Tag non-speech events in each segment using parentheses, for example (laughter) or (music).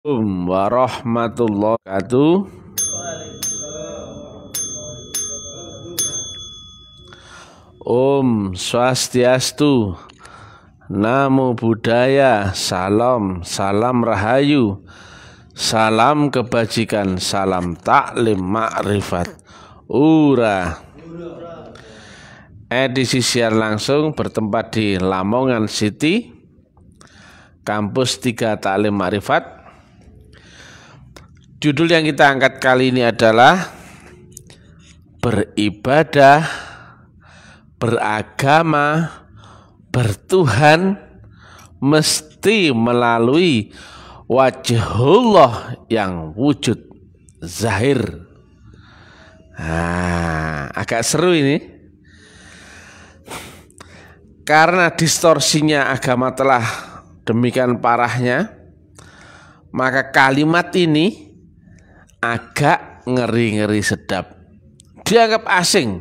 Assalamualaikum warahmatullahi wabarakatuh. Om Swastiastu. Namo Buddhaya. Salam, salam rahayu. Salam kebajikan, salam taklim Ma'rifat Ura. Edisi siar langsung bertempat di Lamongan City. Kampus 3 Taklim Ma'rifat Judul yang kita angkat kali ini adalah beribadah, beragama, bertuhan mesti melalui wajahullah yang wujud zahir. Nah, agak seru ini. Karena distorsinya agama telah demikian parahnya, maka kalimat ini agak ngeri-ngeri sedap. Dianggap asing.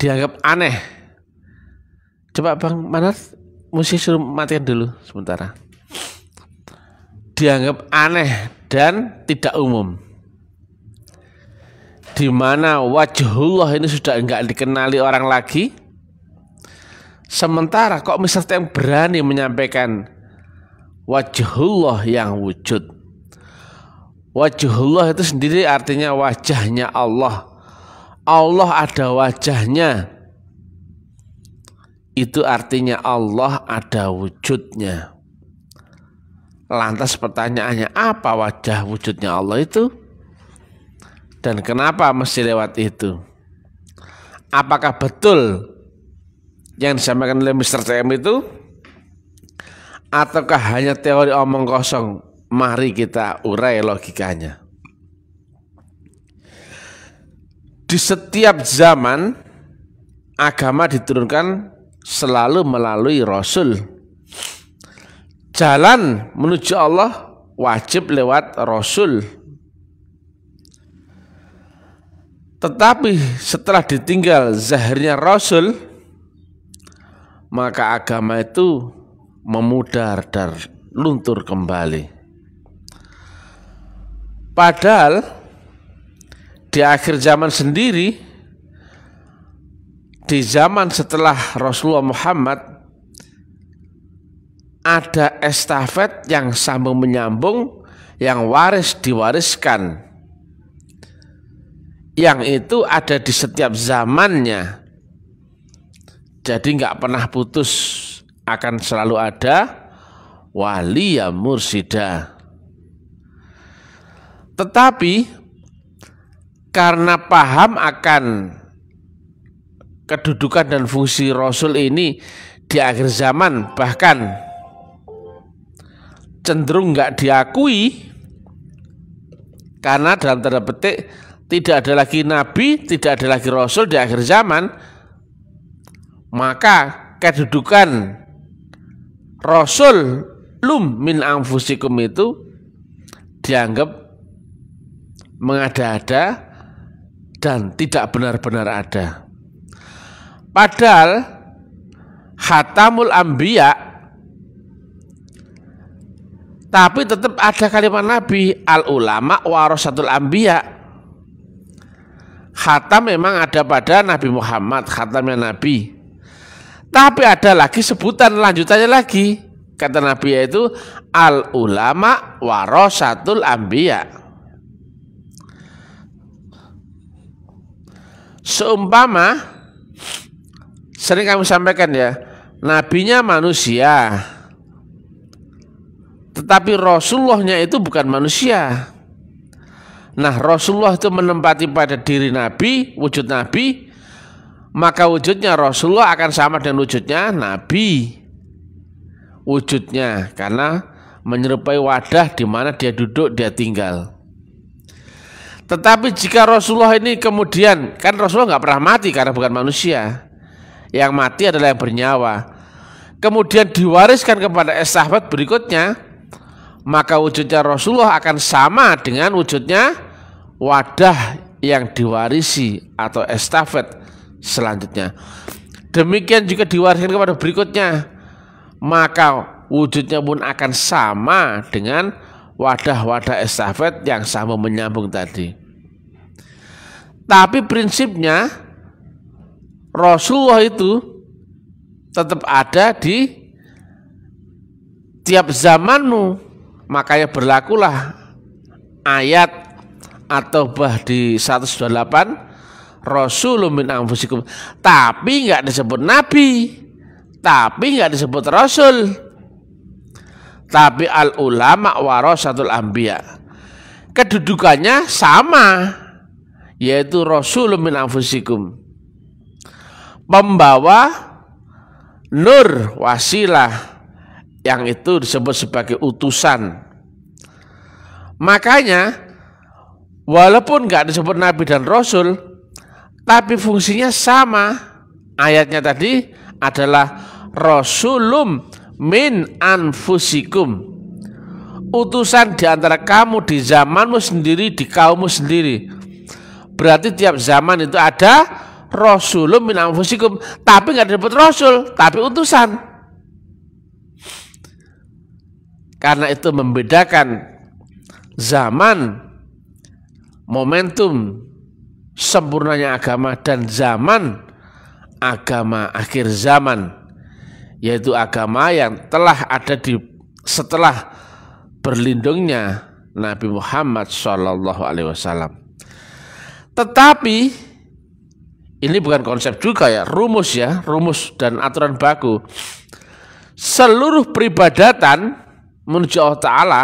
Dianggap aneh. Coba Bang Manat mesti suruh matikan dulu sementara. Dianggap aneh dan tidak umum. Di mana wajahullah ini sudah enggak dikenali orang lagi. Sementara kok Mr. Tem berani menyampaikan wajahullah yang wujud Wajahullah itu sendiri artinya wajahnya Allah. Allah ada wajahnya. Itu artinya Allah ada wujudnya. Lantas pertanyaannya apa wajah wujudnya Allah itu? Dan kenapa mesti lewat itu? Apakah betul yang disampaikan oleh Mr. CM itu? Ataukah hanya teori omong kosong? Mari kita urai logikanya. Di setiap zaman agama diturunkan selalu melalui rasul. Jalan menuju Allah wajib lewat rasul. Tetapi setelah ditinggal zahirnya rasul, maka agama itu memudar dan luntur kembali. Padahal di akhir zaman sendiri di zaman setelah Rasulullah Muhammad ada estafet yang sambung menyambung yang waris diwariskan yang itu ada di setiap zamannya jadi nggak pernah putus akan selalu ada wali ya mursidah. Tetapi karena paham akan kedudukan dan fungsi Rasul ini di akhir zaman bahkan cenderung nggak diakui karena dalam tanda petik tidak ada lagi nabi, tidak ada lagi rasul di akhir zaman, maka kedudukan rasul lum min anfusikum itu dianggap mengada-ada dan tidak benar-benar ada. Padahal Hatamul Ambiya tapi tetap ada kalimat Nabi al ulama warasatul ambiya. Khatam memang ada pada Nabi Muhammad, khatamnya Nabi. Tapi ada lagi sebutan lanjutannya lagi. Kata Nabi yaitu al ulama warasatul ambiya. Seumpama sering kami sampaikan ya, nabinya manusia. Tetapi Rasulullahnya itu bukan manusia. Nah, Rasulullah itu menempati pada diri nabi, wujud nabi, maka wujudnya Rasulullah akan sama dengan wujudnya nabi. Wujudnya karena menyerupai wadah di mana dia duduk, dia tinggal. Tetapi jika Rasulullah ini kemudian kan Rasulullah nggak pernah mati karena bukan manusia, yang mati adalah yang bernyawa. Kemudian diwariskan kepada sahabat berikutnya, maka wujudnya Rasulullah akan sama dengan wujudnya wadah yang diwarisi atau estafet selanjutnya. Demikian juga diwariskan kepada berikutnya, maka wujudnya pun akan sama dengan wadah-wadah estafet yang sama menyambung tadi. Tapi prinsipnya Rasulullah itu tetap ada di tiap zamanmu. Makanya berlakulah ayat atau bah di 128 Rasulun min anfusikum. Tapi nggak disebut nabi, tapi nggak disebut rasul tapi al ulama warasatul anbiya kedudukannya sama yaitu rasul min anfusikum pembawa nur wasilah yang itu disebut sebagai utusan makanya walaupun nggak disebut nabi dan rasul tapi fungsinya sama ayatnya tadi adalah rasulum min anfusikum utusan di antara kamu di zamanmu sendiri di kaummu sendiri berarti tiap zaman itu ada rasulum min anfusikum tapi nggak dapat rasul tapi utusan karena itu membedakan zaman momentum sempurnanya agama dan zaman agama akhir zaman yaitu agama yang telah ada di setelah berlindungnya Nabi Muhammad Shallallahu Alaihi Wasallam. Tetapi ini bukan konsep juga ya, rumus ya, rumus dan aturan baku. Seluruh peribadatan menuju Allah Ta'ala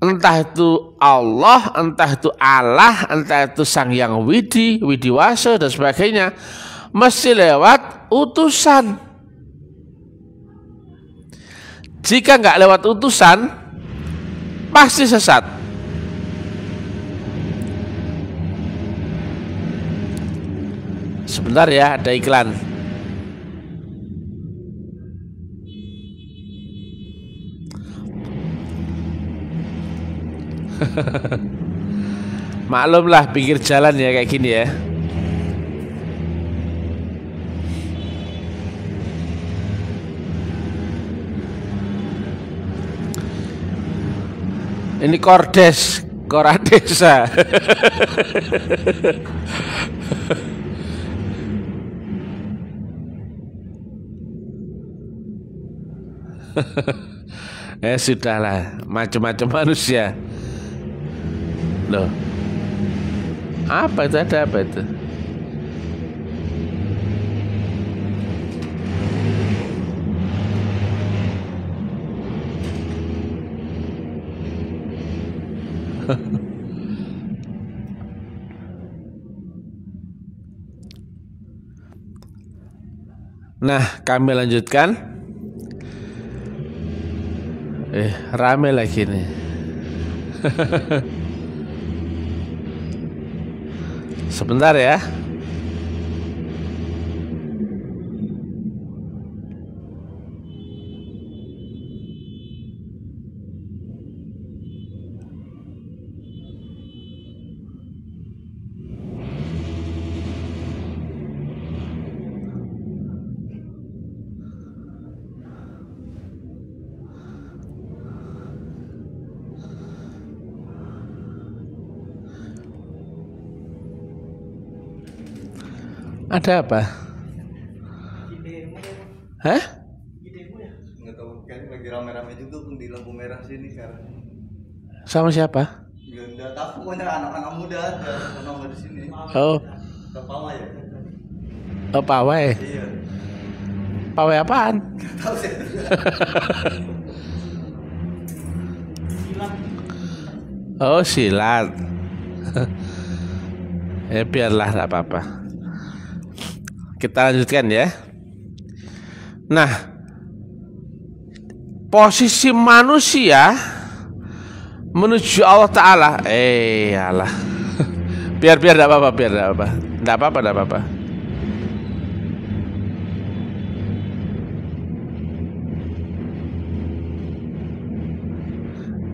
entah itu Allah, entah itu Allah, entah itu Sang Yang Widi, Widiwasa dan sebagainya mesti lewat utusan. Jika nggak lewat utusan, pasti sesat. Sebentar ya, ada iklan. (laughs) Maklumlah pinggir jalan ya kayak gini ya. Ini kordes, koradesa. Ah. (laughs) eh sudahlah, macam-macam manusia. Loh. Apa itu ada apa itu? (laughs) nah, kami lanjutkan. Eh, rame lagi nih. (laughs) Sebentar ya. Ada apa? Hah? Nggak tahu, kayaknya lagi rame-rame juga pun di lampu merah sini sekarang. Sama siapa? Nggak tahu, pokoknya anak-anak muda ada nongol di sini. Oh. Pawai ya? Oh, pawai. Iya. Pawai apaan? Tahu sih. Oh silat. ya (laughs) biarlah tak apa-apa. Kita lanjutkan ya. Nah, posisi manusia menuju Allah Taala. Eh, Allah. (laughs) Biar biar tidak apa-apa, biar tidak apa-apa, tidak apa-apa, tidak apa-apa.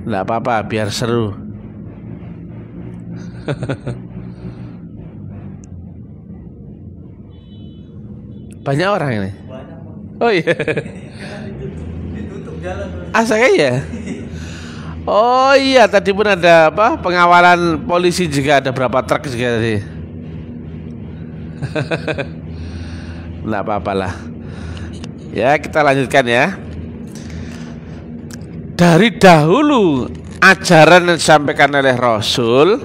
Tidak apa-apa, biar seru. (laughs) Banyak orang ini. Banyak. Oh iya. (laughs) Ditutup jalan. Asal ah, ya. Iya? Oh iya tadi pun ada apa pengawalan polisi juga ada berapa truk juga tadi. (laughs) Nggak apa apalah Ya kita lanjutkan ya. Dari dahulu ajaran yang disampaikan oleh Rasul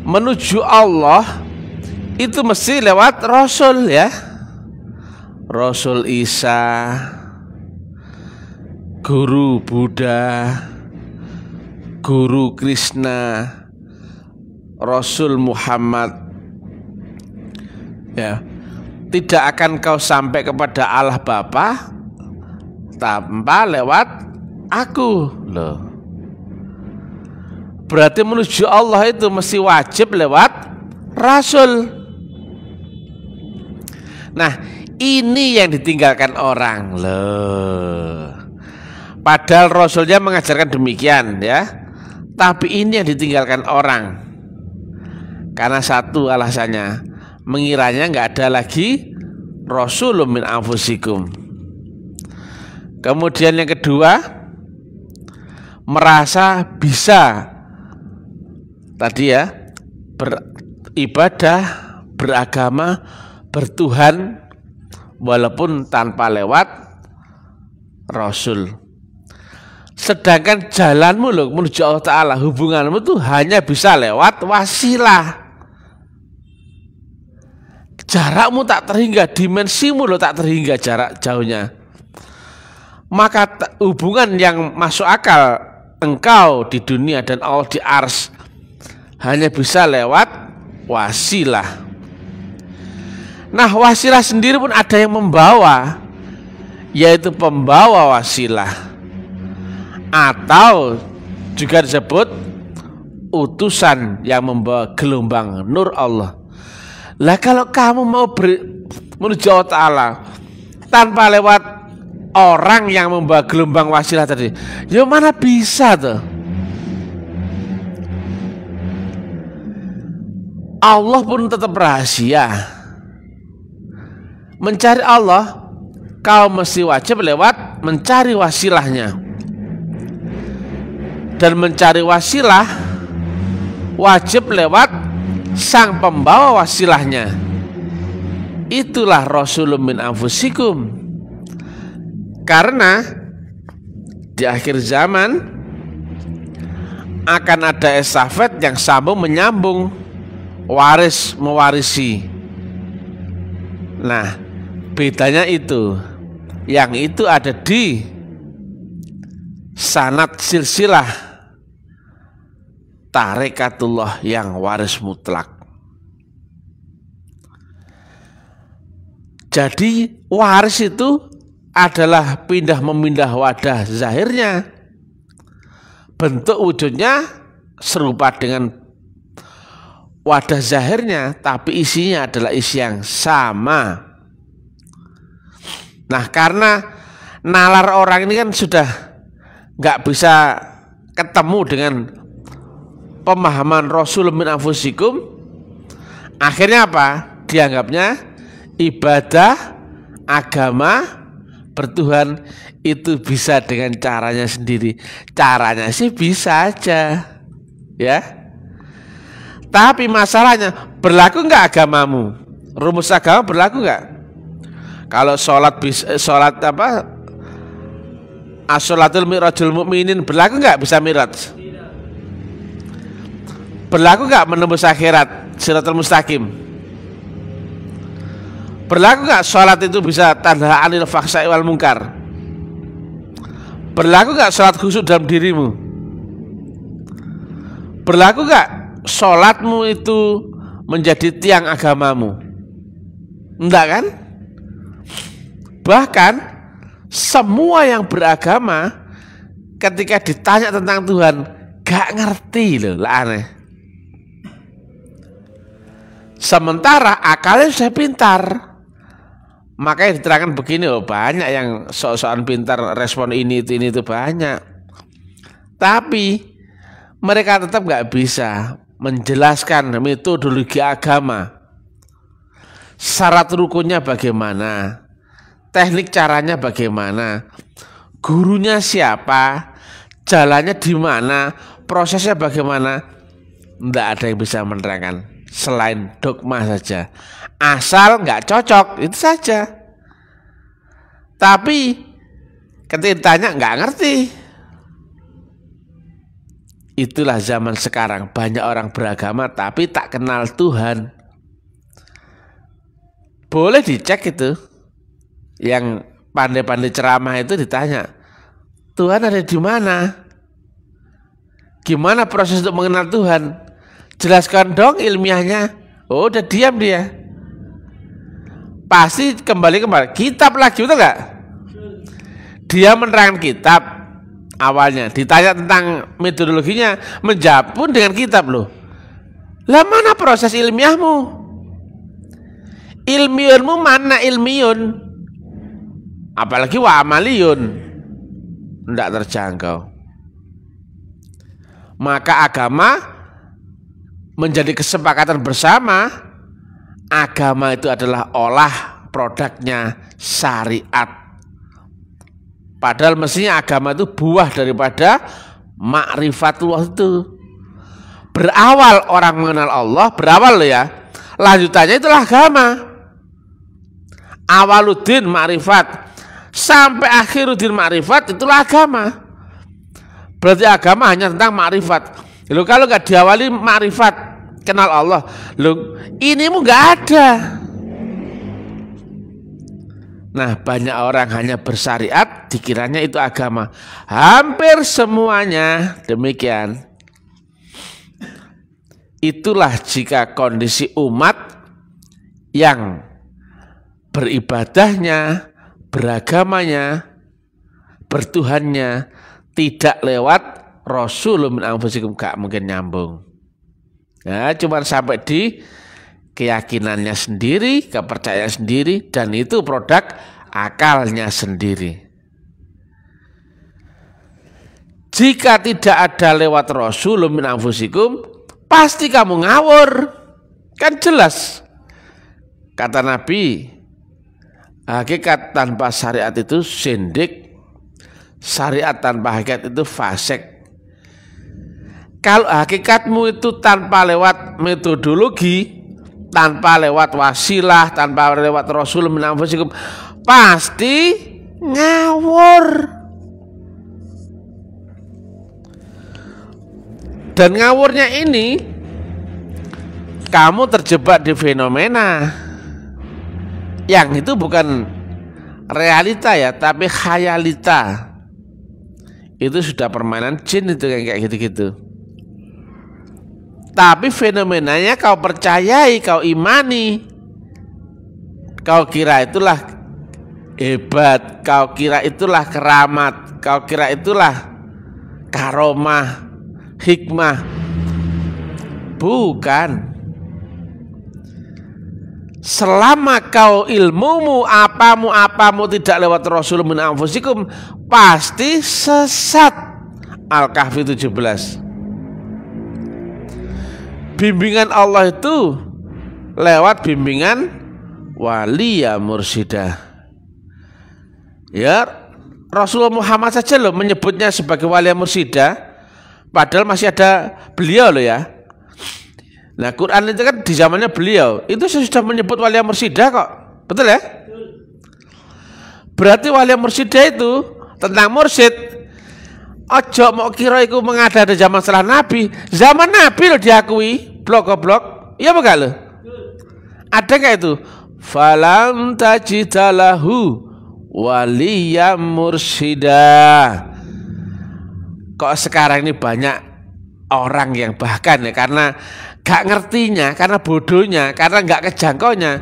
menuju Allah itu mesti lewat Rasul ya. Rasul Isa, Guru Buddha, Guru Krishna, Rasul Muhammad. Ya. Tidak akan kau sampai kepada Allah Bapa tanpa lewat aku. Loh. Berarti menuju Allah itu mesti wajib lewat rasul. Nah, ini yang ditinggalkan orang loh. Padahal Rasulnya mengajarkan demikian ya. Tapi ini yang ditinggalkan orang. Karena satu alasannya, mengiranya nggak ada lagi Rasulun min anfusikum. Kemudian yang kedua, merasa bisa tadi ya beribadah, beragama, bertuhan walaupun tanpa lewat Rasul. Sedangkan jalanmu loh menuju Allah Ta'ala, hubunganmu tuh hanya bisa lewat wasilah. Jarakmu tak terhingga, dimensimu loh tak terhingga jarak jauhnya. Maka hubungan yang masuk akal engkau di dunia dan Allah di ars hanya bisa lewat wasilah. Nah wasilah sendiri pun ada yang membawa Yaitu pembawa wasilah Atau juga disebut utusan yang membawa gelombang nur Allah Lah kalau kamu mau ber, menuju Allah Ta'ala Tanpa lewat orang yang membawa gelombang wasilah tadi Ya mana bisa tuh Allah pun tetap rahasia mencari Allah kau mesti wajib lewat mencari wasilahnya dan mencari wasilah wajib lewat sang pembawa wasilahnya itulah Rasulullah min anfusikum karena di akhir zaman akan ada estafet yang sambung menyambung waris mewarisi nah Bedanya itu. Yang itu ada di sanat silsilah tarekatullah yang waris mutlak. Jadi waris itu adalah pindah memindah wadah zahirnya. Bentuk wujudnya serupa dengan wadah zahirnya tapi isinya adalah isi yang sama Nah karena nalar orang ini kan sudah nggak bisa ketemu dengan pemahaman Rasul min Afusikum, akhirnya apa dianggapnya ibadah agama bertuhan itu bisa dengan caranya sendiri caranya sih bisa aja ya tapi masalahnya berlaku nggak agamamu rumus agama berlaku nggak kalau sholat eh, sholat apa? asolatul mi'rajul mukminin berlaku nggak bisa mirat? Berlaku nggak menembus akhirat siratul mustaqim? Berlaku nggak sholat itu bisa tanda anil faksa wal mungkar? Berlaku nggak sholat khusyuk dalam dirimu? Berlaku nggak sholatmu itu menjadi tiang agamamu? Enggak kan? Bahkan semua yang beragama ketika ditanya tentang Tuhan gak ngerti loh, lah aneh. Sementara akalnya sudah pintar. Makanya diterangkan begini loh, banyak yang sok-sokan pintar respon ini itu ini itu banyak. Tapi mereka tetap gak bisa menjelaskan metodologi agama. Syarat rukunnya bagaimana? teknik caranya bagaimana, gurunya siapa, jalannya di mana, prosesnya bagaimana, tidak ada yang bisa menerangkan selain dogma saja. Asal nggak cocok itu saja. Tapi ketika ditanya nggak ngerti. Itulah zaman sekarang banyak orang beragama tapi tak kenal Tuhan. Boleh dicek itu yang pandai-pandai ceramah itu ditanya, Tuhan ada di mana? Gimana proses untuk mengenal Tuhan? Jelaskan dong ilmiahnya. Oh, udah diam dia. Pasti kembali kembali kitab lagi betul nggak? Dia menerangkan kitab awalnya. Ditanya tentang metodologinya, menjawab pun dengan kitab loh. Lah mana proses ilmiahmu? Ilmiunmu mana ilmiun? Apalagi wa amaliyun tidak terjangkau. Maka agama menjadi kesepakatan bersama. Agama itu adalah olah produknya syariat. Padahal mestinya agama itu buah daripada makrifatullah itu. Berawal orang mengenal Allah, berawal ya. Lanjutannya itulah agama. Awaluddin makrifat sampai akhiruddin ma'rifat itulah agama. Berarti agama hanya tentang ma'rifat. Lo kalau nggak diawali ma'rifat kenal Allah, ini mu nggak ada. Nah banyak orang hanya bersyariat dikiranya itu agama. Hampir semuanya demikian. Itulah jika kondisi umat yang beribadahnya beragamanya, bertuhannya tidak lewat Rasul min anfusikum gak mungkin nyambung. Ya, cuman sampai di keyakinannya sendiri, kepercayaan sendiri dan itu produk akalnya sendiri. Jika tidak ada lewat Rasul min pasti kamu ngawur. Kan jelas. Kata Nabi, hakikat tanpa syariat itu sindik syariat tanpa hakikat itu fasek kalau hakikatmu itu tanpa lewat metodologi tanpa lewat wasilah tanpa lewat rasul menamfusikum pasti ngawur dan ngawurnya ini kamu terjebak di fenomena yang itu bukan realita ya tapi khayalita itu sudah permainan jin itu yang kayak gitu-gitu tapi fenomenanya kau percayai kau imani kau kira itulah hebat kau kira itulah keramat kau kira itulah karomah hikmah bukan Selama kau ilmumu, apamu, apamu tidak lewat Rasul min anfusikum, pasti sesat. Al-Kahfi 17. Bimbingan Allah itu lewat bimbingan ya mursidah. Ya, Rasulullah Muhammad saja loh menyebutnya sebagai wali ya mursidah. Padahal masih ada beliau loh ya Nah Quran itu kan di zamannya beliau itu sudah menyebut wali mursidah kok, betul ya? Berarti wali mursidah itu tentang mursid. Ojo mau kira itu mengada di zaman setelah Nabi, zaman Nabi lo diakui blok blok, iya apa lo? Ada nggak itu? Falam tajidalahu waliyam mursidah. Kok sekarang ini banyak orang yang bahkan ya karena gak ngertinya karena bodohnya karena gak kejangkaunya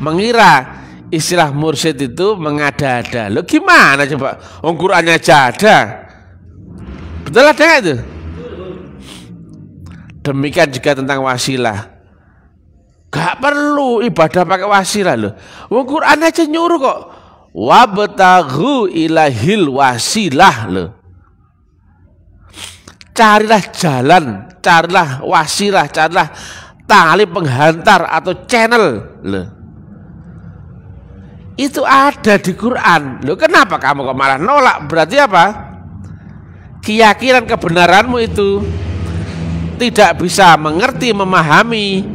mengira istilah mursyid itu mengada-ada lo gimana coba ungkurannya aja ada betul ada gak itu demikian juga tentang wasilah gak perlu ibadah pakai wasilah lo ungkuran aja nyuruh kok wabtaghu ilahil wasilah lo carilah jalan, carilah wasilah, carilah tali penghantar atau channel. Loh. Itu ada di Quran. Loh, kenapa kamu kok malah nolak? Berarti apa? Keyakinan kebenaranmu itu tidak bisa mengerti, memahami.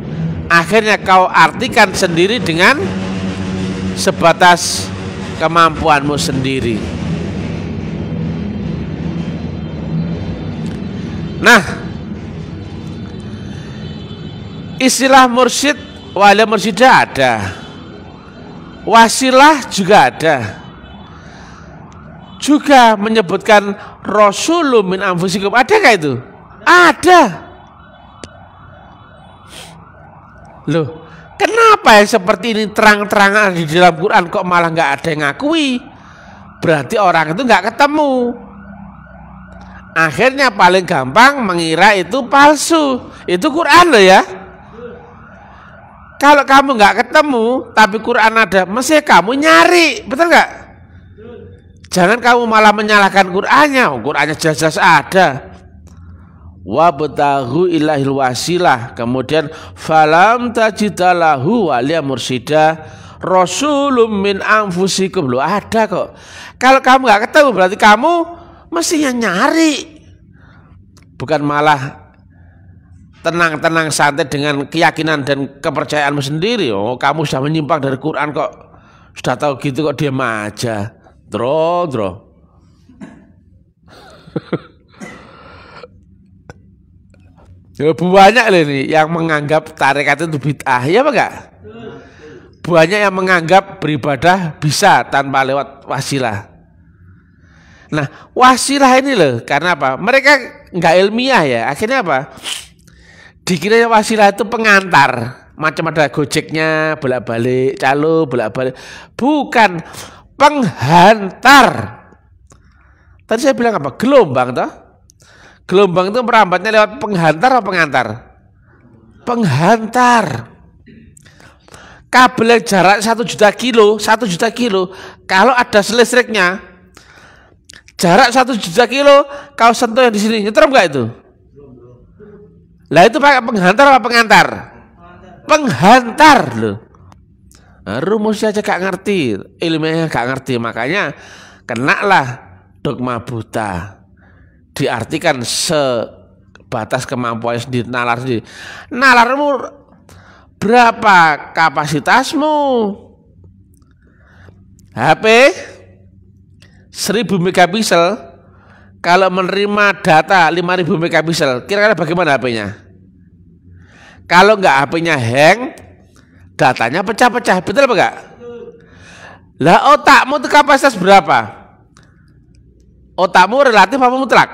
Akhirnya kau artikan sendiri dengan sebatas kemampuanmu sendiri. Nah, istilah mursyid wali mursyida ada. Wasilah juga ada. Juga menyebutkan Rasulun min anfusikum. Ada nggak itu? Ada. Loh, kenapa yang seperti ini terang-terangan di dalam Quran kok malah nggak ada yang ngakui? Berarti orang itu nggak ketemu Akhirnya paling gampang mengira itu palsu. Itu Quran loh ya. Kalau kamu nggak ketemu, tapi Quran ada, mesti kamu nyari, betul nggak? Jangan kamu malah menyalahkan Qurannya. Oh, Qurannya jelas-jelas ada. Wa betahu ilahil wasilah. Kemudian falam tajidalahu walia mursida rasulum min anfusikum. Loh ada kok. Kalau kamu nggak ketemu berarti kamu masih mestinya nyari bukan malah tenang-tenang santai dengan keyakinan dan kepercayaanmu sendiri oh kamu sudah menyimpang dari Quran kok sudah tahu gitu kok dia aja dro dro (laughs) ya, banyak loh ini yang menganggap tarekat itu bid'ah ya apa enggak banyak yang menganggap beribadah bisa tanpa lewat wasilah Nah, wasilah ini loh, karena apa? Mereka nggak ilmiah ya. Akhirnya apa? Dikira wasilah itu pengantar. Macam ada gojeknya, bolak-balik, calo, bolak-balik. Bukan penghantar. Tadi saya bilang apa? Gelombang toh? Gelombang itu merambatnya lewat penghantar atau pengantar? Penghantar. Kabel jarak satu juta kilo, satu juta kilo. Kalau ada selisriknya, Jarak satu juta kilo kau sentuh yang di sini nyetrum gak itu? Lah itu pakai penghantar apa pengantar? Penghantar loh. Nah, rumusnya aja gak ngerti, ilmunya gak ngerti, makanya lah dogma buta. Diartikan sebatas kemampuan sendiri, nalar sendiri. Nalarmu berapa kapasitasmu? HP 1000 megapiksel kalau menerima data 5000 megapiksel kira-kira bagaimana HP-nya? Kalau enggak HP-nya hang, datanya pecah-pecah, betul apa enggak? Lah otakmu itu kapasitas berapa? Otakmu relatif apa mutlak?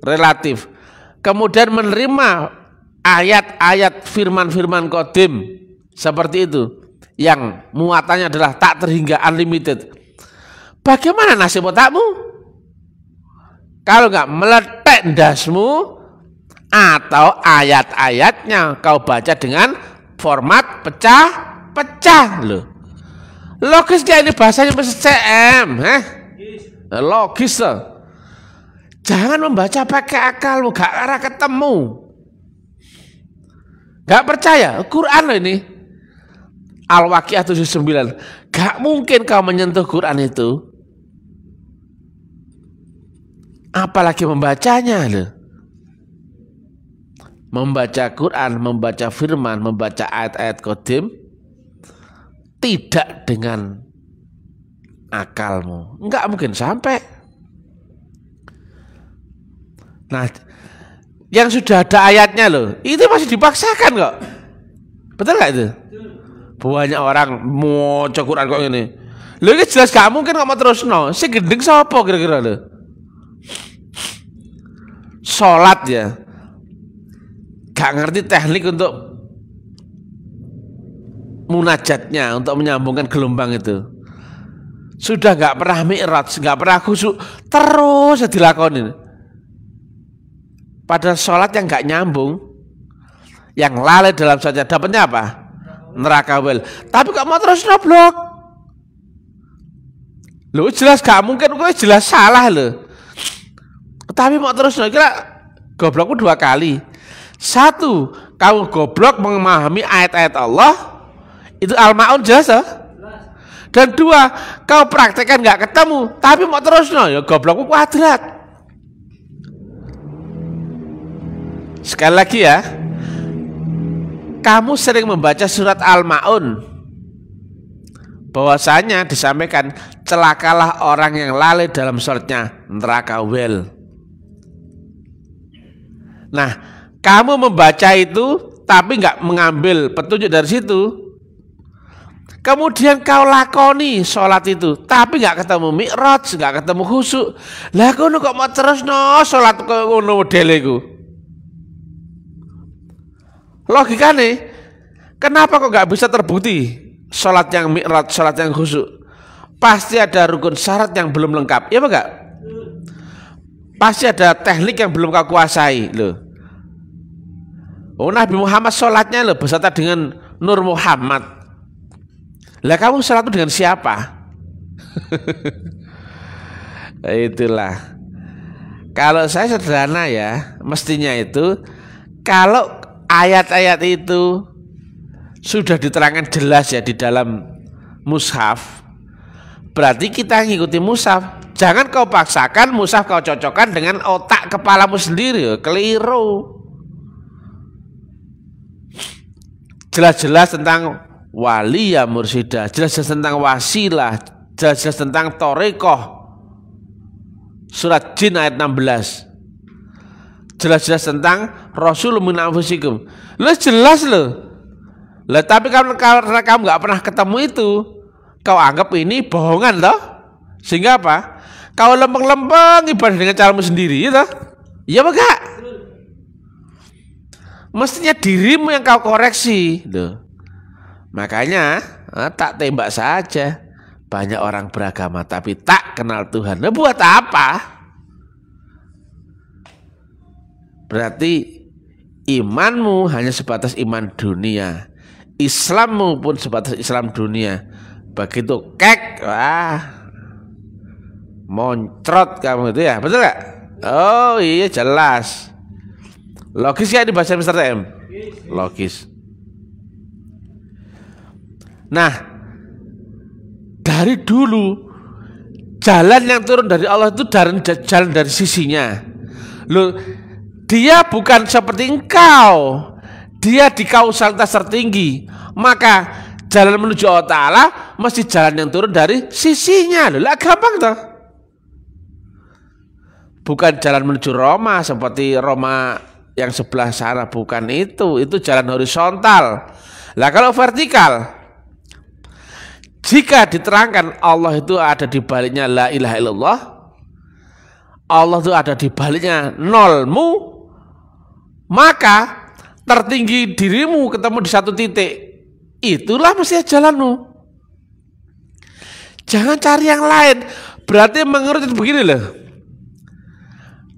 Relatif. Kemudian menerima ayat-ayat firman-firman kodim seperti itu yang muatannya adalah tak terhingga unlimited Bagaimana nasib otakmu? Kalau nggak meletek dasmu atau ayat-ayatnya kau baca dengan format pecah-pecah loh. dia ini bahasanya mesti CM, heh. Logis. Loh. Jangan membaca pakai akalmu, gak arah ketemu. Gak percaya? Quran loh ini. Al-Waqiah 79. Gak mungkin kau menyentuh Quran itu apalagi membacanya loh. Membaca Quran, membaca firman, membaca ayat-ayat kodim tidak dengan akalmu. Enggak mungkin sampai. Nah, yang sudah ada ayatnya loh, itu masih dipaksakan kok. Betul nggak itu? Banyak orang mau Quran kok ini. loh, ini jelas gak mungkin kok mau terus no. Si gendeng siapa kira-kira loh? sholat ya gak ngerti teknik untuk munajatnya untuk menyambungkan gelombang itu sudah gak pernah mi'rat gak pernah khusyuk terus dilakonin pada sholat yang gak nyambung yang lalai dalam saja dapatnya apa neraka wel tapi kok mau terus ngeblok lu jelas gak mungkin gue jelas salah loh tapi mau terus kira goblokku dua kali. Satu, kamu goblok memahami ayat-ayat Allah itu al-maun jasa. Ya? Dan dua, kau praktekkan nggak ketemu, tapi mau terus no, ya goblokku kuadrat. Sekali lagi ya, kamu sering membaca surat Al-Maun bahwasanya disampaikan celakalah orang yang lalai dalam suratnya neraka wel Nah, kamu membaca itu tapi nggak mengambil petunjuk dari situ. Kemudian kau lakoni sholat itu, tapi nggak ketemu mikrot, nggak ketemu khusuk. Lah kau kok mau terus no sholat kono modele Logika nih, kenapa kok nggak bisa terbukti sholat yang mikrot, sholat yang khusuk? Pasti ada rukun syarat yang belum lengkap, ya enggak? Pasti ada teknik yang belum kau kuasai loh. Oh Nabi Muhammad sholatnya loh beserta dengan Nur Muhammad. Lah kamu sholat dengan siapa? (laughs) Itulah. Kalau saya sederhana ya, mestinya itu kalau ayat-ayat itu sudah diterangkan jelas ya di dalam mushaf berarti kita ngikuti mushaf Jangan kau paksakan musaf kau cocokkan dengan otak kepalamu sendiri, keliru. Jelas-jelas tentang wali ya mursidah, jelas-jelas tentang wasilah, jelas-jelas tentang torekoh. Surat jin ayat 16. Jelas-jelas tentang Rasul min anfusikum. Lu jelas loh. Lah tapi kam-kalau kamu nggak pernah ketemu itu, kau anggap ini bohongan loh. Sehingga apa? Kau lempeng-lempeng ibadah dengan caramu sendiri, ya toh? Iya apa enggak? Mestinya dirimu yang kau koreksi, loh. Gitu. Makanya eh, tak tembak saja. Banyak orang beragama tapi tak kenal Tuhan. Nah, buat apa? Berarti imanmu hanya sebatas iman dunia. Islammu pun sebatas Islam dunia. Begitu kek, wah Moncrot kamu itu ya, betul gak Oh iya jelas. Logis ya di bahasa Mr. TM? Logis. Nah, dari dulu jalan yang turun dari Allah itu dari jalan dari sisinya. Loh, dia bukan seperti engkau. Dia di kausalitas tertinggi. Maka jalan menuju Allah Ta'ala mesti jalan yang turun dari sisinya. lu lah gampang toh bukan jalan menuju Roma seperti Roma yang sebelah sana bukan itu itu jalan horizontal lah kalau vertikal jika diterangkan Allah itu ada di baliknya la ilaha illallah Allah itu ada di baliknya nolmu maka tertinggi dirimu ketemu di satu titik itulah mestinya jalanmu jangan cari yang lain berarti mengerucut begini loh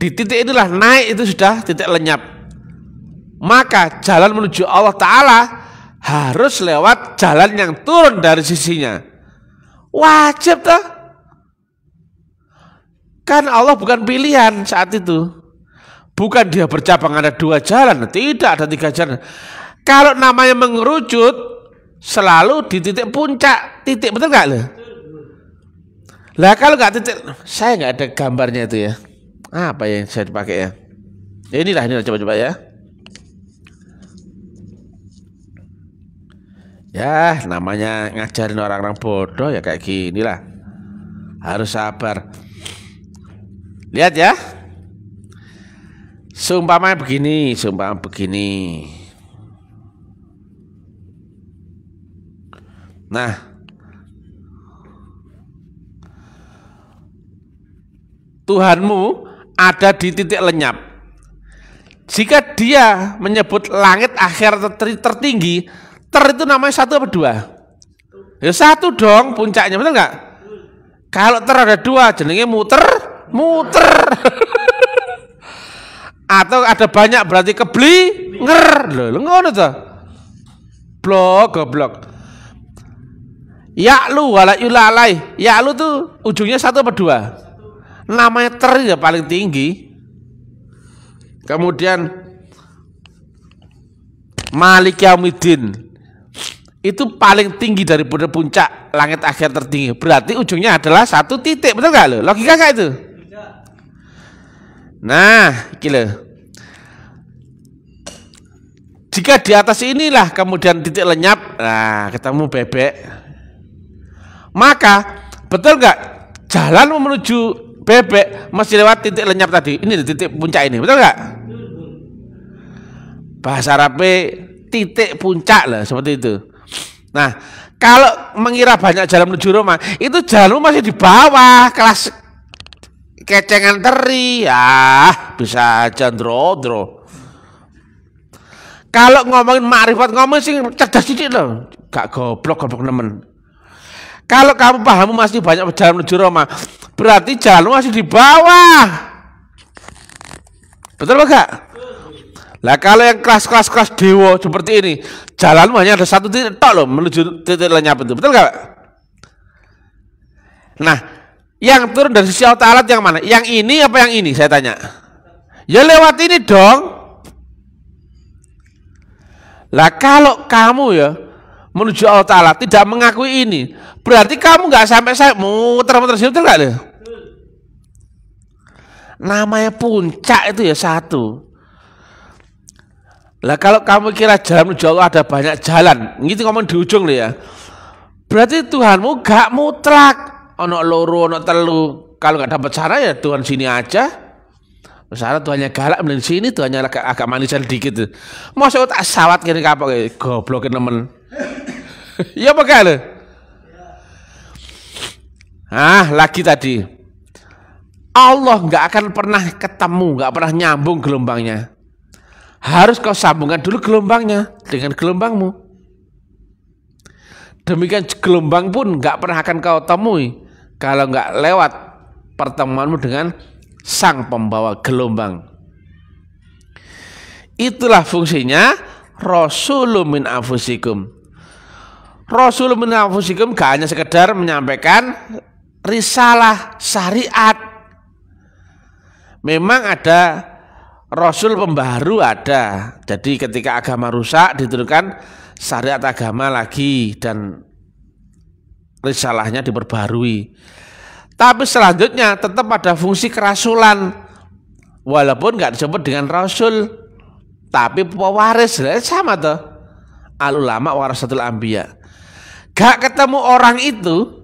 di titik inilah naik itu sudah titik lenyap. Maka jalan menuju Allah Ta'ala harus lewat jalan yang turun dari sisinya. Wajib tuh. Kan Allah bukan pilihan saat itu. Bukan dia bercabang ada dua jalan, tidak ada tiga jalan. Kalau namanya mengerucut, selalu di titik puncak, titik betul nggak Lah kalau nggak titik, saya nggak ada gambarnya itu ya apa yang saya dipakai ya? ya inilah inilah coba-coba ya ya namanya ngajarin orang-orang bodoh ya kayak gini lah harus sabar lihat ya seumpamanya begini seumpama begini nah Tuhanmu ada di titik lenyap. Jika dia menyebut langit akhir ter tertinggi, ter itu namanya satu apa dua? Ya satu dong puncaknya, benar nggak? Kalau ter ada dua, jenenge muter, muter. (laughs) Atau ada banyak berarti kebeli, nger, loh, ngono tuh. Blok, goblok. lu, wala yulalai. lu tuh ujungnya satu apa dua? 6 meter ya paling tinggi kemudian Malik Yaumidin itu paling tinggi daripada puncak langit akhir tertinggi berarti ujungnya adalah satu titik betul gak lo logika gak itu nah gila jika di atas inilah kemudian titik lenyap nah ketemu bebek maka betul nggak jalan menuju bebek masih lewat titik lenyap tadi. Ini titik puncak ini, betul nggak? Bahasa Arabnya titik puncak lah seperti itu. Nah, kalau mengira banyak jalan menuju Roma, itu jalan masih di bawah kelas kecengan teri. Ah, bisa aja dro. Kalau ngomongin makrifat ngomong sih cerdas sedikit loh. Gak goblok goblok nemen. Kalau kamu paham masih banyak jalan menuju Roma, berarti jalan masih di bawah. Betul enggak? Lah kalau yang kelas-kelas kelas dewa seperti ini, jalan hanya ada satu titik tok loh menuju titik lainnya itu. Betul enggak, Nah, yang turun dari sisi Allah yang mana? Yang ini apa yang ini? Saya tanya. Ya lewat ini dong. Lah kalau kamu ya menuju Allah Ta'ala tidak mengakui ini Berarti kamu nggak sampai saya muter-muter situ enggak deh? Namanya puncak itu ya satu. Lah kalau kamu kira jalan menuju Allah ada banyak jalan, gitu ngomong di ujung loh ya. Berarti Tuhanmu gak mutlak. Ono loro, ono telu. Kalau gak dapat cara ya Tuhan sini aja. Misalnya Tuhanya galak mending sini Tuhanya agak, agak manisan dikit. Masa tak sawat kene kapok eh, goblok nemen. (laughs) ya bakal. Ah, lagi tadi. Allah nggak akan pernah ketemu, nggak pernah nyambung gelombangnya. Harus kau sambungkan dulu gelombangnya dengan gelombangmu. Demikian gelombang pun nggak pernah akan kau temui kalau nggak lewat pertemuanmu dengan sang pembawa gelombang. Itulah fungsinya Rasulullah min afusikum. Rasulullah min afusikum gak hanya sekedar menyampaikan risalah syariat. Memang ada Rasul pembaharu ada. Jadi ketika agama rusak diturunkan syariat agama lagi dan risalahnya diperbarui. Tapi selanjutnya tetap ada fungsi kerasulan. Walaupun nggak disebut dengan rasul, tapi pewaris sama tuh. Al ulama warasatul anbiya. Gak ketemu orang itu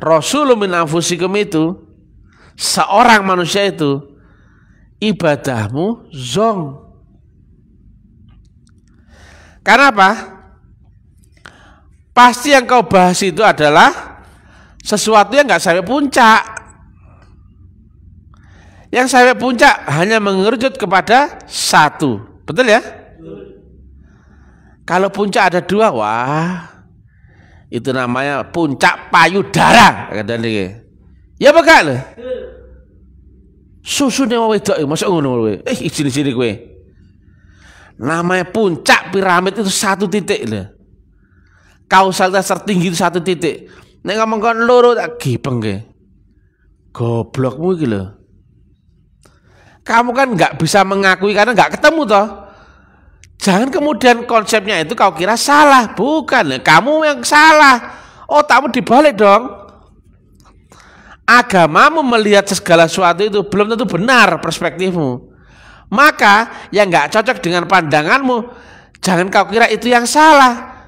Rasulun min anfusikum itu seorang manusia itu ibadahmu zong. Karena apa? Pasti yang kau bahas itu adalah sesuatu yang nggak sampai puncak. Yang sampai puncak hanya mengerucut kepada satu. Betul ya? Kalau puncak ada dua, wah itu namanya puncak payudara kata niki. Ya bekal. Susune mau wedok ya, masuk ngono kowe. Eh izin sini kowe. Namanya puncak piramid itu satu titik lho. Kausalitas tertinggi itu satu titik. Nek ngomong kon loro tak gipeng ke. Goblokmu iki lho. Kamu kan nggak bisa mengakui karena nggak ketemu toh. Jangan kemudian konsepnya itu kau kira salah, bukan. Kamu yang salah. Oh, Otakmu dibalik dong. Agamamu melihat segala sesuatu itu belum tentu benar perspektifmu. Maka yang nggak cocok dengan pandanganmu, jangan kau kira itu yang salah.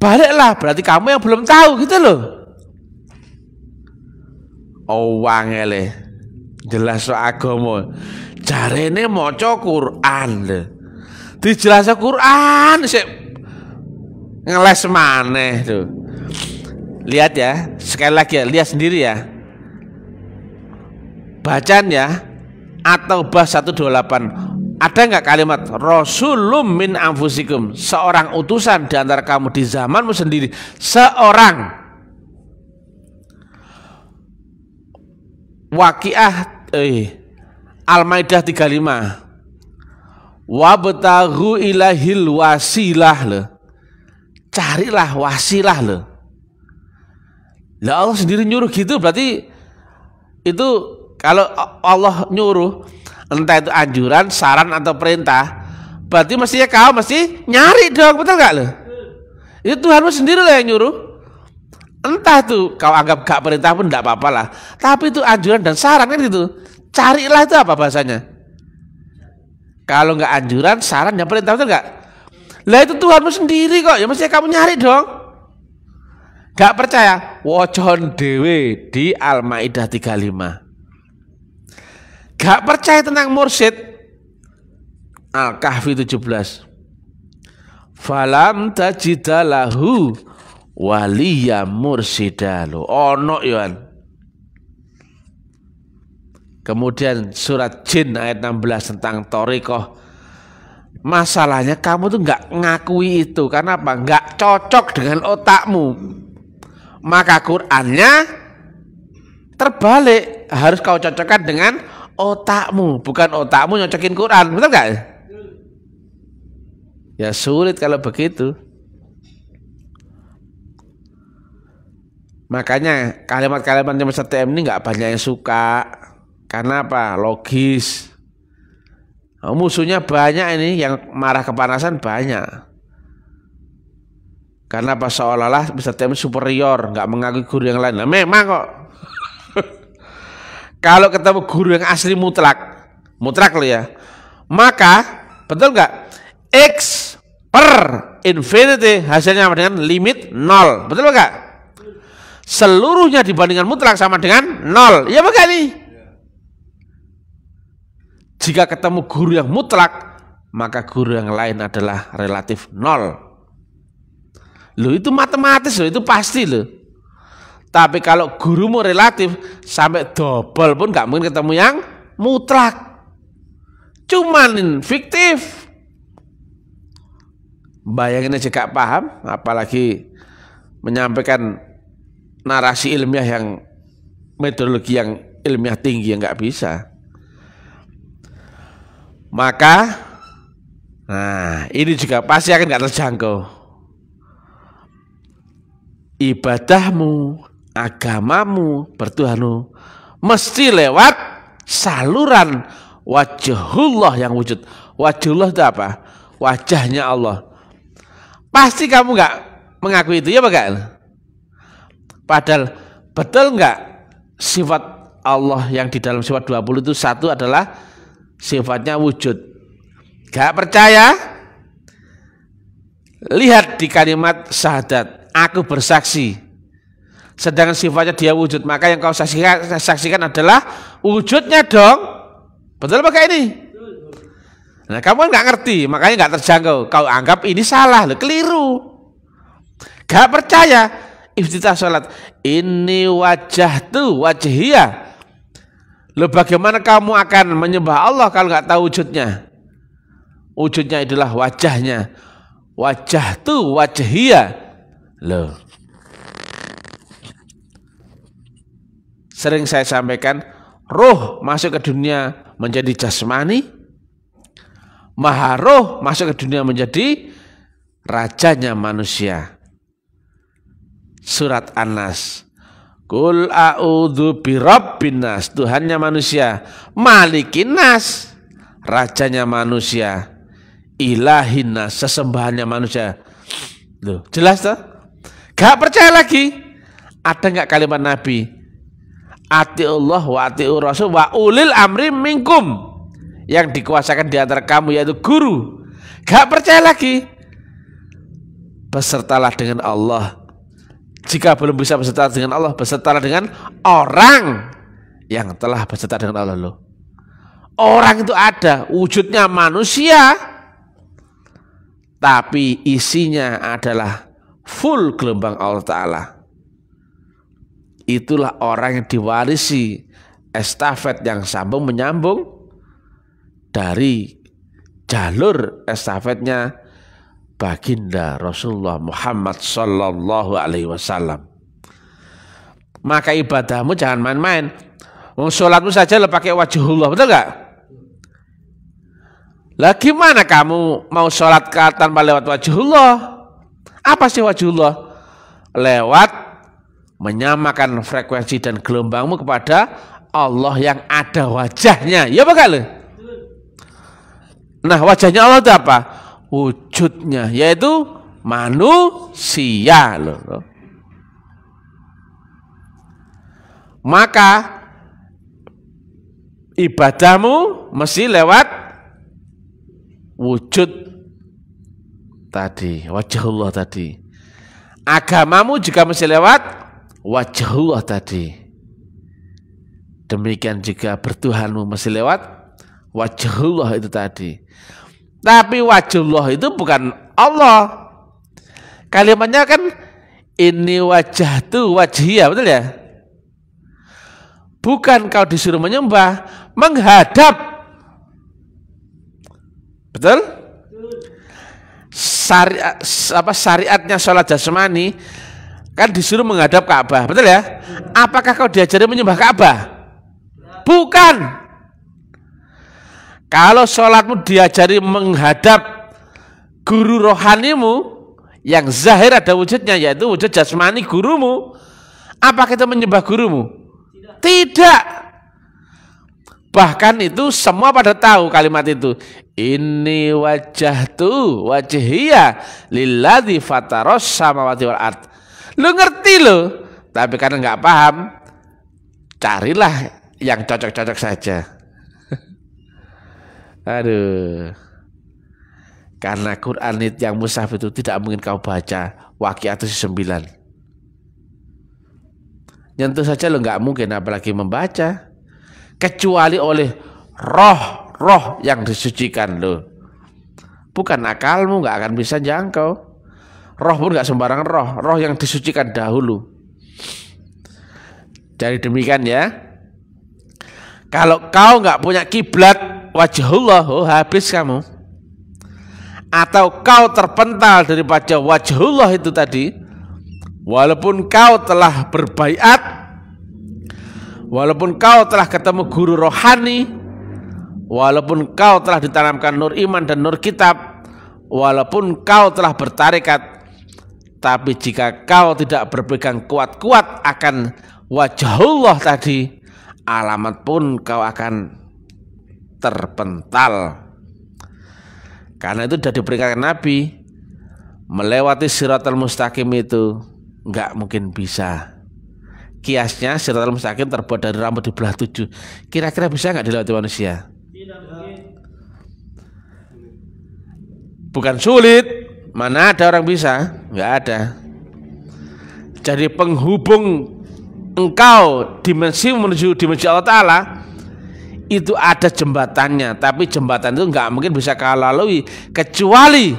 Baliklah, berarti kamu yang belum tahu gitu loh. Oh wangele, jelas so agomo. Jarene mau Quran deh dijelaskan Quran sih ngeles maneh tuh lihat ya sekali lagi ya lihat sendiri ya bacaan ya atau bah 128 ada nggak kalimat Rasulum min amfusikum seorang utusan di antara kamu di zamanmu sendiri seorang Wakiah eh Al-Maidah 35 wabtahu ilahil wasilah le. Carilah wasilah le. Lah Allah sendiri nyuruh gitu berarti itu kalau Allah nyuruh entah itu anjuran, saran atau perintah, berarti mestinya kau mesti nyari dong, betul nggak lo? Itu Tuhanmu sendiri lah yang nyuruh. Entah tuh kau anggap gak perintah pun tidak apa-apa lah. Tapi itu anjuran dan saran kan gitu. Carilah itu apa bahasanya? Kalau nggak anjuran, saran dan perintah betul nggak? Lah itu Tuhanmu sendiri kok. Ya mesti kamu nyari dong. Gak percaya? Wajon Dewi di Al-Maidah 35. Gak percaya tentang mursid? Al-Kahfi 17. Falam tajidalahu waliya mursidalu. Oh no, Yohan. Ya, Kemudian surat jin ayat 16 tentang torikoh. Masalahnya kamu tuh nggak ngakui itu. Karena apa? Nggak cocok dengan otakmu. Maka Qurannya terbalik. Harus kau cocokkan dengan otakmu. Bukan otakmu nyocokin Quran. Betul nggak? Ya sulit kalau begitu. Makanya kalimat-kalimat yang TM ini nggak banyak yang suka karena apa? Logis. Oh, musuhnya banyak ini yang marah kepanasan banyak. Karena apa seolah-olah Mr. tim superior, nggak mengakui guru yang lain. Nah, memang kok. (laughs) Kalau ketemu guru yang asli mutlak, mutlak lo ya, maka betul nggak? X per infinity hasilnya sama dengan limit nol Betul nggak? Seluruhnya dibandingkan mutlak sama dengan nol Ya maka nih jika ketemu guru yang mutlak, maka guru yang lain adalah relatif nol. Lu itu matematis lu itu pasti lu. Tapi kalau gurumu relatif sampai double pun nggak mungkin ketemu yang mutlak. Cuman fiktif. Bayangin aja gak paham, apalagi menyampaikan narasi ilmiah yang metodologi yang ilmiah tinggi yang nggak bisa maka nah ini juga pasti akan nggak terjangkau ibadahmu agamamu bertuhanmu mesti lewat saluran wajahullah yang wujud wajahullah itu apa wajahnya Allah pasti kamu nggak mengakui itu ya bagaimana padahal betul nggak sifat Allah yang di dalam sifat 20 itu satu adalah sifatnya wujud. Gak percaya? Lihat di kalimat syahadat, aku bersaksi. Sedangkan sifatnya dia wujud, maka yang kau saksikan, saksikan adalah wujudnya dong. Betul pakai ini? Nah, kamu nggak kan ngerti, makanya nggak terjangkau. Kau anggap ini salah, keliru. Gak percaya, iftitah sholat. Ini wajah tuh, iya. Lo bagaimana kamu akan menyembah Allah kalau nggak tahu wujudnya? Wujudnya adalah wajahnya. Wajah wajah Ia. Lo Sering saya sampaikan, roh masuk ke dunia menjadi jasmani, maha roh masuk ke dunia menjadi rajanya manusia. Surat Anas Kul a'udhu birabbin nas. Tuhannya manusia. Malikin nas. Rajanya manusia. Ilahin nas. Sesembahannya manusia. Loh, jelas tuh? Gak percaya lagi. Ada nggak kalimat Nabi? Ati Allah wa ati Rasul wa ulil amri minkum. Yang dikuasakan di antara kamu yaitu guru. Gak percaya lagi. Besertalah dengan Allah jika belum bisa bersetara dengan Allah, bersetara dengan orang yang telah bersetara dengan Allah loh. Orang itu ada, wujudnya manusia, tapi isinya adalah full gelombang Allah Ta'ala. Itulah orang yang diwarisi estafet yang sambung menyambung dari jalur estafetnya baginda Rasulullah Muhammad sallallahu alaihi wasallam. Maka ibadahmu jangan main-main. Wong sholatmu saja lo pakai wajahullah, betul nggak? Lah gimana kamu mau sholat ke tanpa lewat wajahullah? Apa sih wajahullah? Lewat menyamakan frekuensi dan gelombangmu kepada Allah yang ada wajahnya. Ya bakal. Nah wajahnya Allah itu apa? wujudnya yaitu manusia loh. Maka ibadahmu mesti lewat wujud tadi, wajah Allah tadi. Agamamu juga mesti lewat wajah Allah tadi. Demikian juga bertuhanmu mesti lewat wajah Allah itu tadi. Tapi wajullah itu bukan Allah. Kalimatnya kan ini wajah tu ya betul ya? Bukan kau disuruh menyembah, menghadap. Betul? Syariat, apa syariatnya sholat jasmani kan disuruh menghadap Ka'bah, betul ya? Apakah kau diajari menyembah Ka'bah? Bukan. Kalau sholatmu diajari menghadap guru rohanimu yang zahir ada wujudnya yaitu wujud jasmani gurumu, apa kita menyembah gurumu? Tidak. Tidak. Bahkan itu semua pada tahu kalimat itu. Ini wajah tu wajahia lilladzi fataros sama wal art. Lu ngerti lo, tapi karena nggak paham, carilah yang cocok-cocok saja. Aduh. Karena Quran yang mushaf itu tidak mungkin kau baca atau sembilan. Nyentuh saja lo nggak mungkin apalagi membaca kecuali oleh roh roh yang disucikan lo. Bukan akalmu nggak akan bisa jangkau. Roh pun nggak sembarang roh, roh yang disucikan dahulu. Jadi demikian ya. Kalau kau nggak punya kiblat, wajahullah, oh habis kamu. Atau kau terpental daripada wajahullah itu tadi, walaupun kau telah berbaiat, walaupun kau telah ketemu guru rohani, walaupun kau telah ditanamkan nur iman dan nur kitab, walaupun kau telah bertarikat, tapi jika kau tidak berpegang kuat-kuat akan wajahullah tadi, alamat pun kau akan terpental. Karena itu sudah diberikan Nabi melewati siratal mustaqim itu nggak mungkin bisa. Kiasnya siratal mustaqim terbuat dari rambut di belah tujuh. Kira-kira bisa nggak dilewati manusia? Bukan sulit. Mana ada orang bisa? Nggak ada. Jadi penghubung engkau dimensi menuju dimensi Allah Ta'ala itu ada jembatannya tapi jembatan itu nggak mungkin bisa kalah lalui kecuali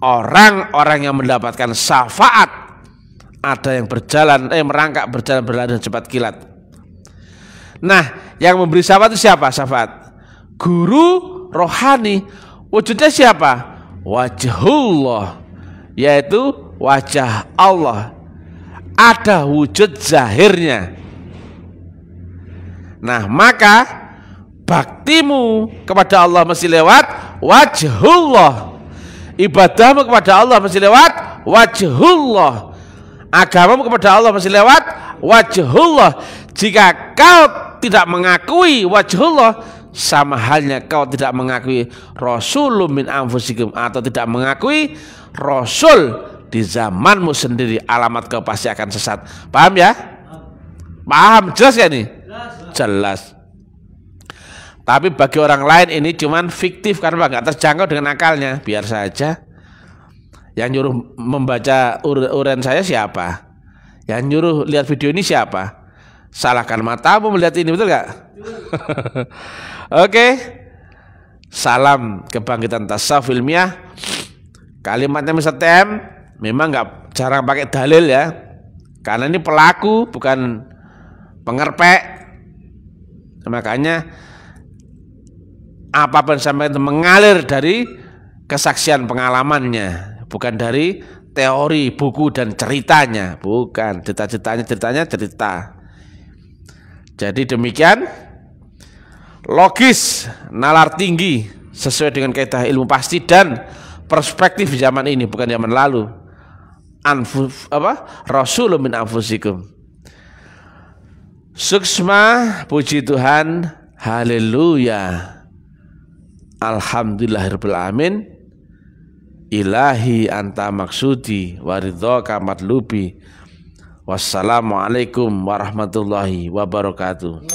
orang-orang yang mendapatkan syafaat ada yang berjalan eh merangkak berjalan berlari dan cepat kilat nah yang memberi syafaat itu siapa syafaat guru rohani wujudnya siapa wajahullah yaitu wajah Allah ada wujud zahirnya nah maka Baktimu kepada Allah mesti lewat wajhullah. Ibadahmu kepada Allah mesti lewat wajhullah. Agamamu kepada Allah mesti lewat wajhullah. Jika kau tidak mengakui wajhullah, sama halnya kau tidak mengakui rasulun min anfusikum atau tidak mengakui rasul di zamanmu sendiri alamat kau pasti akan sesat. Paham ya? Paham jelas ya nih? Jelas. jelas. Tapi bagi orang lain ini cuman fiktif karena nggak terjangkau dengan akalnya. Biar saja. Yang nyuruh membaca ur uran saya siapa? Yang nyuruh lihat video ini siapa? Salahkan matamu melihat ini betul nggak? (laughs) Oke. Salam kebangkitan tasawuf ilmiah. Kalimatnya Mr. TM memang nggak jarang pakai dalil ya. Karena ini pelaku bukan pengerpek. Makanya Apapun sampai itu mengalir dari kesaksian pengalamannya, bukan dari teori buku dan ceritanya, bukan cerita-ceritanya ceritanya cerita. Jadi demikian logis, nalar tinggi sesuai dengan kaidah ilmu pasti dan perspektif zaman ini bukan zaman lalu. Anfus apa? Rasulun min anfusikum. Suksma puji Tuhan. Haleluya. Alhamdulillahirrahmanirrahim amin. Ilahi anta maksudi waridhoka matlubi. Wassalamualaikum warahmatullahi wabarakatuh.